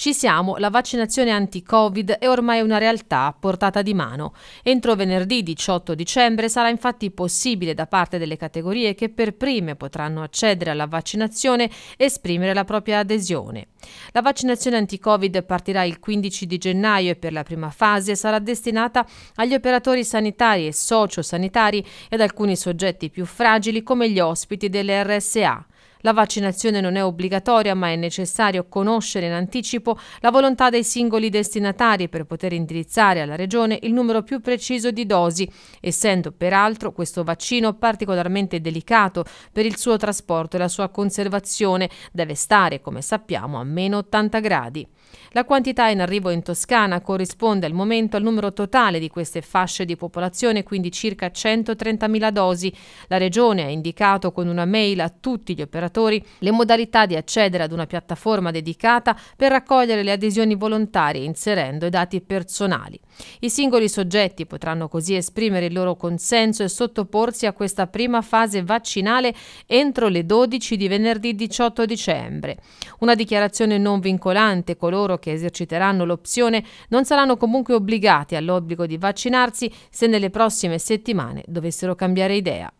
Ci siamo, la vaccinazione anti-Covid è ormai una realtà a portata di mano. Entro venerdì 18 dicembre sarà infatti possibile da parte delle categorie che per prime potranno accedere alla vaccinazione esprimere la propria adesione. La vaccinazione anti-Covid partirà il 15 di gennaio e per la prima fase sarà destinata agli operatori sanitari e sociosanitari ed alcuni soggetti più fragili come gli ospiti delle RSA. La vaccinazione non è obbligatoria, ma è necessario conoscere in anticipo la volontà dei singoli destinatari per poter indirizzare alla Regione il numero più preciso di dosi, essendo peraltro questo vaccino particolarmente delicato per il suo trasporto e la sua conservazione, deve stare, come sappiamo, a meno 80 gradi. La quantità in arrivo in Toscana corrisponde al momento al numero totale di queste fasce di popolazione, quindi circa 130.000 dosi. La Regione ha indicato con una mail a tutti gli operatori operatori le modalità di accedere ad una piattaforma dedicata per raccogliere le adesioni volontarie inserendo i dati personali. I singoli soggetti potranno così esprimere il loro consenso e sottoporsi a questa prima fase vaccinale entro le 12 di venerdì 18 dicembre. Una dichiarazione non vincolante coloro che eserciteranno l'opzione non saranno comunque obbligati all'obbligo di vaccinarsi se nelle prossime settimane dovessero cambiare idea.